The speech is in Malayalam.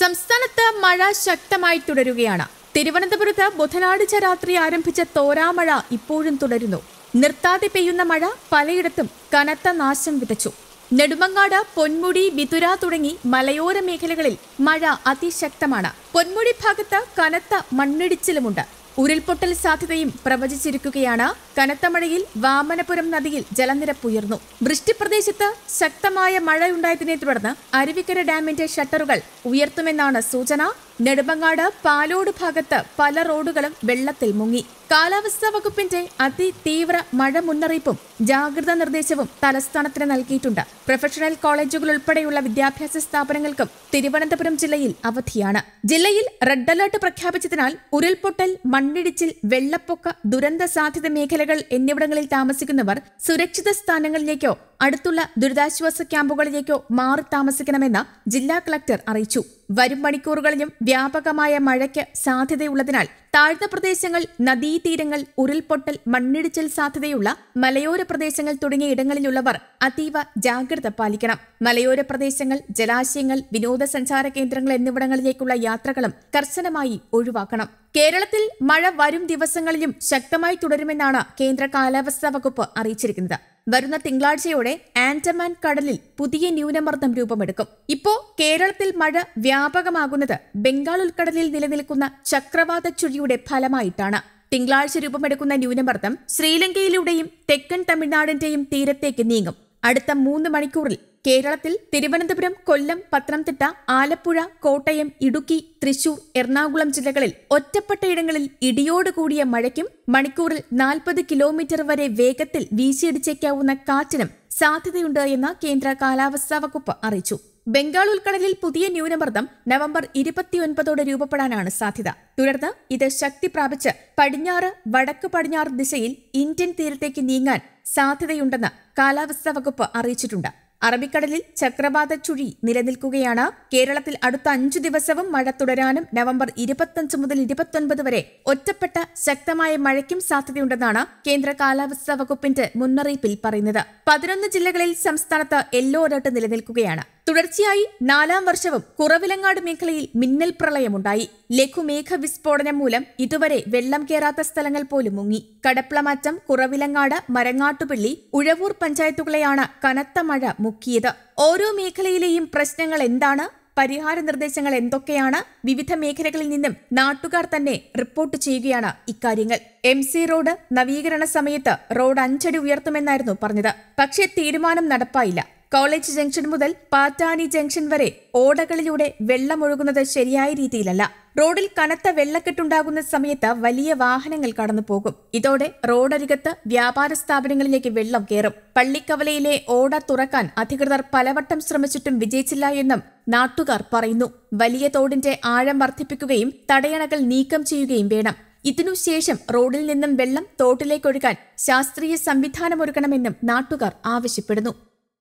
സംസ്ഥാനത്ത് മഴ ശക്തമായി തുടരുകയാണ് തിരുവനന്തപുരത്ത് ബുധനാഴ്ച രാത്രി ആരംഭിച്ച തോരാമഴ ഇപ്പോഴും തുടരുന്നു നിർത്താതെ പെയ്യുന്ന മഴ പലയിടത്തും കനത്ത നാശം വിതച്ചു നെടുമങ്ങാട് പൊന്മുടി ബിതുര തുടങ്ങി മലയോര മേഖലകളിൽ മഴ അതിശക്തമാണ് പൊന്മുടി ഭാഗത്ത് കനത്ത മണ്ണിടിച്ചിലുമുണ്ട് ഉരുൾപൊട്ടൽ സാധ്യതയും പ്രവചിച്ചിരിക്കുകയാണ് കനത്ത മഴയിൽ വാമനപുരം നദിയിൽ ജലനിരപ്പുയർന്നു വൃഷ്ടിപ്രദേശത്ത് ശക്തമായ മഴയുണ്ടായതിനെ തുടർന്ന് അരുവിക്കര ഡാമിന്റെ ഷട്ടറുകൾ ഉയർത്തുമെന്നാണ് സൂചന നെടുമങ്ങാട് പാലോട് ഭാഗത്ത് പല റോഡുകളും വെള്ളത്തിൽ മുങ്ങി കാലാവസ്ഥാ വകുപ്പിന്റെ അതിതീവ്ര മഴ മുന്നറിയിപ്പും ജാഗ്രതാ നിർദ്ദേശവും തലസ്ഥാനത്തിന് നൽകിയിട്ടുണ്ട് പ്രൊഫഷണൽ കോളേജുകൾ ഉൾപ്പെടെയുള്ള വിദ്യാഭ്യാസ സ്ഥാപനങ്ങൾക്കും തിരുവനന്തപുരം ജില്ലയിൽ അവധിയാണ് ജില്ലയിൽ റെഡ് അലർട്ട് പ്രഖ്യാപിച്ചതിനാൽ ഉരുൾപൊട്ടൽ മണ്ണിടിച്ചിൽ വെള്ളപ്പൊക്ക ദുരന്ത സാധ്യത മേഖലകൾ എന്നിവിടങ്ങളിൽ താമസിക്കുന്നവർ സുരക്ഷിത സ്ഥാനങ്ങളിലേക്കോ അടുത്തുള്ള ദുരിതാശ്വാസ ക്യാമ്പുകളിലേക്കോ മാറി താമസിക്കണമെന്ന് ജില്ലാ കളക്ടർ അറിയിച്ചു വരും മണിക്കൂറുകളിലും വ്യാപകമായ മഴയ്ക്ക് സാധ്യതയുള്ളതിനാൽ താഴ്ന്ന പ്രദേശങ്ങൾ നദീതീരങ്ങൾ ഉരുൾപൊട്ടൽ മണ്ണിടിച്ചിൽ സാധ്യതയുള്ള മലയോര പ്രദേശങ്ങൾ തുടങ്ങിയ ഇടങ്ങളിലുള്ളവർ അതീവ ജാഗ്രത പാലിക്കണം മലയോര പ്രദേശങ്ങൾ ജലാശയങ്ങൾ വിനോദസഞ്ചാര കേന്ദ്രങ്ങൾ എന്നിവിടങ്ങളിലേക്കുള്ള യാത്രകളും കർശനമായി ഒഴിവാക്കണം കേരളത്തിൽ മഴ വരും ദിവസങ്ങളിലും ശക്തമായി തുടരുമെന്നാണ് കേന്ദ്ര കാലാവസ്ഥാ വകുപ്പ് അറിയിച്ചിരിക്കുന്നത് വരുന്ന തിങ്കളാഴ്ചയോടെ ആൻഡമാൻ കടലിൽ പുതിയ ന്യൂനമർദ്ദം രൂപമെടുക്കും ഇപ്പോ കേരളത്തിൽ മഴ വ്യാപകമാകുന്നത് ബംഗാൾ ഉൾക്കടലിൽ നിലനിൽക്കുന്ന ചക്രവാത ചുഴിയുടെ ഫലമായിട്ടാണ് തിങ്കളാഴ്ച രൂപമെടുക്കുന്ന ന്യൂനമർദ്ദം ശ്രീലങ്കയിലൂടെയും തെക്കൻ തമിഴ്നാടിന്റെയും തീരത്തേക്ക് നീങ്ങും അടുത്ത മൂന്ന് മണിക്കൂറിൽ കേരളത്തിൽ തിരുവനന്തപുരം കൊല്ലം പത്തനംതിട്ട ആലപ്പുഴ കോട്ടയം ഇടുക്കി തൃശൂർ എറണാകുളം ജില്ലകളിൽ ഒറ്റപ്പെട്ടയിടങ്ങളിൽ ഇടിയോടുകൂടിയ മഴയ്ക്കും മണിക്കൂറിൽ നാൽപ്പത് കിലോമീറ്റർ വരെ വേഗത്തിൽ വീശിയടിച്ചേക്കാവുന്ന കാറ്റിനും സാധ്യതയുണ്ട് എന്ന് കേന്ദ്ര കാലാവസ്ഥാ വകുപ്പ് അറിയിച്ചു ബംഗാൾ ഉൾക്കടലിൽ പുതിയ ന്യൂനമർദ്ദം നവംബർ ഇരുപത്തിയൊൻപതോടെ രൂപപ്പെടാനാണ് സാധ്യത തുടർന്ന് ഇത് ശക്തി പ്രാപിച്ച് പടിഞ്ഞാറ് വടക്ക് പടിഞ്ഞാറ് ദിശയിൽ ഇന്ത്യൻ തീരത്തേക്ക് നീങ്ങാൻ സാധ്യതയുണ്ടെന്ന് കാലാവസ്ഥാ വകുപ്പ് അറിയിച്ചിട്ടുണ്ട് അറബിക്കടലിൽ ചക്രവാത ചുഴി നിലനിൽക്കുകയാണ് കേരളത്തിൽ അടുത്ത അഞ്ചു ദിവസവും മഴ തുടരാനും നവംബർ ഇരുപത്തഞ്ച് മുതൽ ഇരുപത്തൊൻപത് വരെ ഒറ്റപ്പെട്ട ശക്തമായ മഴയ്ക്കും സാധ്യതയുണ്ടെന്നാണ് കേന്ദ്ര കാലാവസ്ഥാ വകുപ്പിന്റെ മുന്നറിയിപ്പിൽ പറയുന്നത് പതിനൊന്ന് ജില്ലകളിൽ സംസ്ഥാനത്ത് യെല്ലോ അലർട്ട് നിലനിൽക്കുകയാണ് തുടർച്ചയായി നാലാം വർഷവും കുറവിലങ്ങാട് മേഖലയിൽ മിന്നൽ പ്രളയമുണ്ടായി ലഘുമേഘ വിസ്ഫോടനം മൂലം ഇതുവരെ വെള്ളം കയറാത്ത സ്ഥലങ്ങൾ പോലും മുങ്ങി കടപ്പ്ളമാറ്റം കുറവിലങ്ങാട് മരങ്ങാട്ടുപള്ളി ഉഴവൂർ പഞ്ചായത്തുകളെയാണ് കനത്ത മഴ മുക്കിയത് ഓരോ മേഖലയിലെയും പ്രശ്നങ്ങൾ എന്താണ് പരിഹാര നിർദ്ദേശങ്ങൾ എന്തൊക്കെയാണ് വിവിധ മേഖലകളിൽ നിന്നും നാട്ടുകാർ തന്നെ റിപ്പോർട്ട് ചെയ്യുകയാണ് ഇക്കാര്യങ്ങൾ എം സി റോഡ് നവീകരണ സമയത്ത് റോഡ് അഞ്ചടി ഉയർത്തുമെന്നായിരുന്നു പറഞ്ഞത് പക്ഷേ തീരുമാനം നടപ്പായില്ല കോളേജ് ജംഗ്ഷൻ മുതൽ പാറ്റാണി ജംഗ്ഷൻ വരെ ഓടകളിലൂടെ വെള്ളമൊഴുകുന്നത് ശരിയായ രീതിയിലല്ല റോഡിൽ കനത്ത വെള്ളക്കെട്ടുണ്ടാകുന്ന സമയത്ത് വലിയ വാഹനങ്ങൾ കടന്നുപോകും ഇതോടെ റോഡരികത്ത് വ്യാപാര സ്ഥാപനങ്ങളിലേക്ക് വെള്ളം കയറും പള്ളിക്കവലയിലെ ഓട തുറക്കാൻ അധികൃതർ പലവട്ടം ശ്രമിച്ചിട്ടും വിജയിച്ചില്ല എന്നും നാട്ടുകാർ പറയുന്നു വലിയ തോടിന്റെ ആഴം വർദ്ധിപ്പിക്കുകയും തടയണകൾ നീക്കം ചെയ്യുകയും വേണം ഇതിനുശേഷം റോഡിൽ നിന്നും വെള്ളം തോട്ടിലേക്കൊഴുകാൻ ശാസ്ത്രീയ സംവിധാനമൊരുക്കണമെന്നും നാട്ടുകാർ ആവശ്യപ്പെടുന്നു